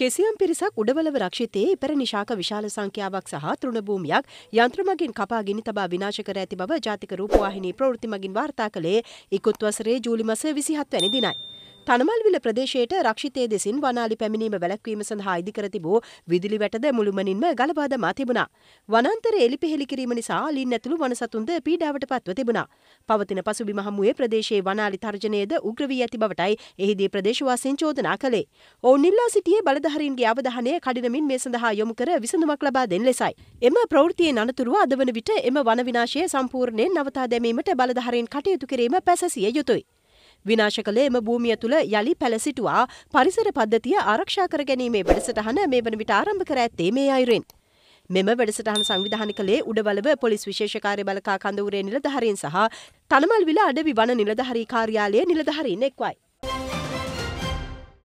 කෙසියම් පිරිසක් උඩවලව රක්ෂිතයේ ඉපර නිශාක විශාල සංඛ්‍යාවක් සහ තෘණභූමියක් යන්ත්‍රමගින් කපා ගිනි තබා විනාශ කර ඇති බව ජාතික රූපවාහිනී ප්‍රවෘත්ති මගින් වාර්තා කළේ ඉකුත් වසරේ ජූලි මස 27 වැනි දිනයි. තනමල්විල ප්‍රදේශයට රක්ෂිතය දෙසින් වනාලි පැමිණීම වැලැක්වීම සඳහා ඉදිකර තිබූ විදුලි වැටද මුළුමනින්ම ගලබා දමා තිබුණා. වනාන්තර එලිපෙහෙලි කිරීම නිසා අලින් ඇතුළු වනසතුන්ද පීඩාවට පත්ව තිබුණා. පවතින පසුබිම හමුවේ ප්‍රදේශයේ වනාලි තර්ජනයද උග්‍ර වී ඇති බවටයි එහිදී ප්‍රදේශවාසීන් චෝදනා කළේ. ඔවුන් ඉල්ලා සිටියේ බලධාරීන්ගේ අවධානය කඩිනමින් මේ සඳහා යොමු කර විසඳුමක් ලබා දෙන ලෙසයි. එම ප්‍රවෘත්තියෙන් අනතුරුව අද වන විට එම වන විනාශය සම්පූර්ණයෙන් නවතා දැමීමට බලධාරීන් කටයුතු කිරීම පැසසිය යුතුයි. විනාශ කළ එම භූමිය තුළ යළි පැලසිටුවා පරිසර පද්ධතිය ආරක්ෂා කර ගැනීමේ වැඩසටහන මේ වන විට ආරම්භ කර ඇත්තේ මේ අයුරෙන්. මෙම වැඩසටහන සංවිධාන කළේ උඩවලව පොලිස් විශේෂකාරය බලකා කඳවුරේ නිලධහරින් සහ තනමල්විල අඩවි වන නිලධහරී කාර්යාලය නිලධහරින් එක්වයි.